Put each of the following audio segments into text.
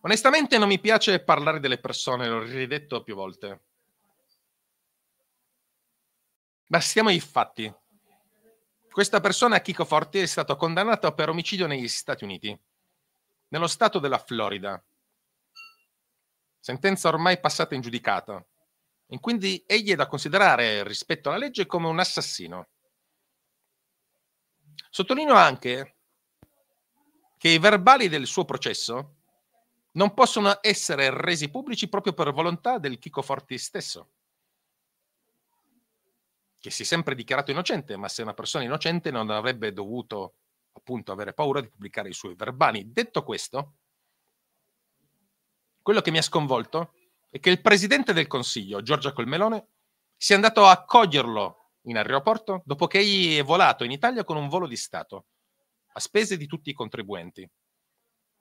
Onestamente non mi piace parlare delle persone, l'ho ridetto più volte. Bastiamo ai fatti. Questa persona, Chico Forti, è stato condannato per omicidio negli Stati Uniti, nello stato della Florida. Sentenza ormai passata in giudicato. E quindi egli è da considerare rispetto alla legge come un assassino. Sottolineo anche che i verbali del suo processo non possono essere resi pubblici proprio per volontà del Chico Forti stesso, che si è sempre dichiarato innocente, ma se una persona innocente non avrebbe dovuto appunto avere paura di pubblicare i suoi verbali. Detto questo, quello che mi ha sconvolto è che il presidente del Consiglio, Giorgia Colmelone, sia andato a coglierlo in aeroporto dopo che egli è volato in Italia con un volo di Stato, a spese di tutti i contribuenti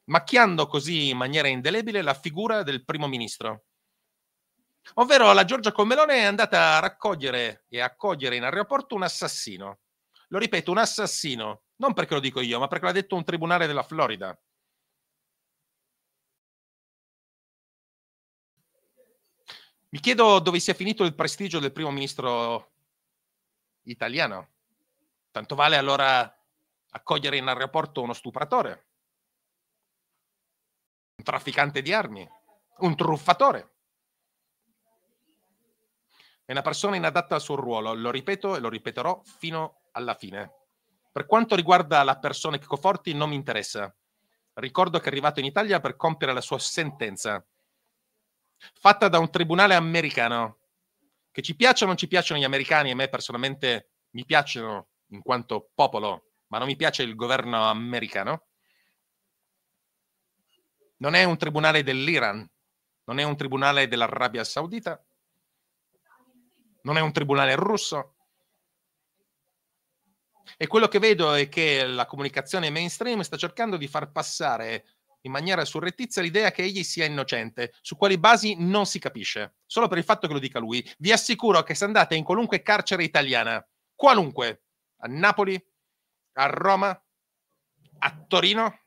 macchiando così in maniera indelebile la figura del primo ministro. Ovvero la Giorgia Comelone è andata a raccogliere e accogliere in aeroporto un assassino. Lo ripeto, un assassino, non perché lo dico io, ma perché l'ha detto un tribunale della Florida. Mi chiedo dove sia finito il prestigio del primo ministro italiano. Tanto vale allora accogliere in aeroporto uno stupratore un trafficante di armi, un truffatore. È una persona inadatta al suo ruolo, lo ripeto e lo ripeterò fino alla fine. Per quanto riguarda la persona Chico Forti, non mi interessa. Ricordo che è arrivato in Italia per compiere la sua sentenza, fatta da un tribunale americano. Che ci piacciono o non ci piacciono gli americani, a me personalmente mi piacciono in quanto popolo, ma non mi piace il governo americano non è un tribunale dell'Iran, non è un tribunale dell'Arabia Saudita, non è un tribunale russo. E quello che vedo è che la comunicazione mainstream sta cercando di far passare in maniera surrettizia l'idea che egli sia innocente, su quali basi non si capisce, solo per il fatto che lo dica lui. Vi assicuro che se andate in qualunque carcere italiana, qualunque, a Napoli, a Roma, a Torino,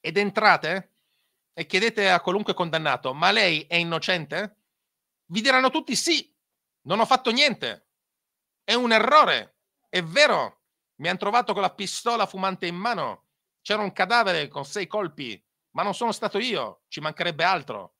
ed entrate, e chiedete a qualunque condannato, ma lei è innocente? Vi diranno tutti sì, non ho fatto niente, è un errore, è vero, mi hanno trovato con la pistola fumante in mano, c'era un cadavere con sei colpi, ma non sono stato io, ci mancherebbe altro.